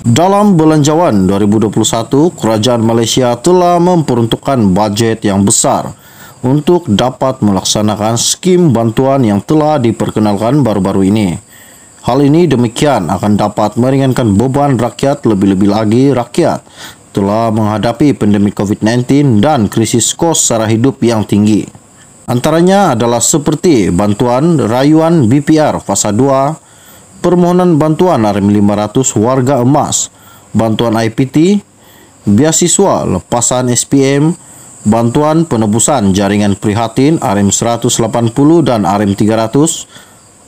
Dalam belanjawan 2021, kerajaan Malaysia telah memperuntukkan bajet yang besar untuk dapat melaksanakan skim bantuan yang telah diperkenalkan baru-baru ini. Hal ini demikian akan dapat meringankan beban rakyat lebih-lebih lagi rakyat telah menghadapi pandemi COVID-19 dan krisis kos secara hidup yang tinggi. Antaranya adalah seperti bantuan rayuan BPR fasa 2, permohonan bantuan rm 500 warga emas, bantuan IPT, beasiswa lepasan SPM, bantuan penebusan jaringan prihatin RM 180 dan RM 300,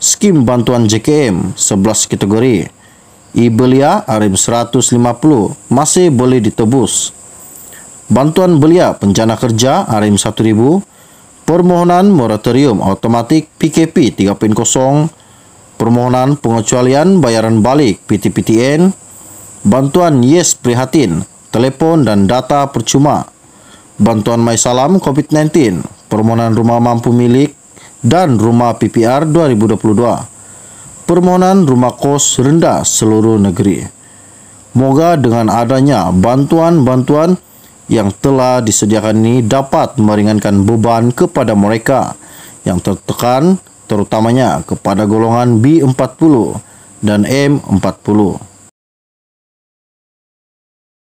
skim bantuan JKM 11 kategori. E-belia RM 150 masih boleh ditebus. Bantuan belia penjana kerja RM 1000, permohonan moratorium otomatik PKP 3.0 permohonan pengecualian bayaran balik PTPTN, bantuan Yes Prihatin, telepon dan data percuma, bantuan MySalam COVID-19, permohonan rumah mampu milik dan rumah PPR 2022, permohonan rumah kos rendah seluruh negeri. Moga dengan adanya bantuan-bantuan yang telah disediakan ini dapat meringankan beban kepada mereka yang tertekan terutamanya kepada golongan B40 dan M40.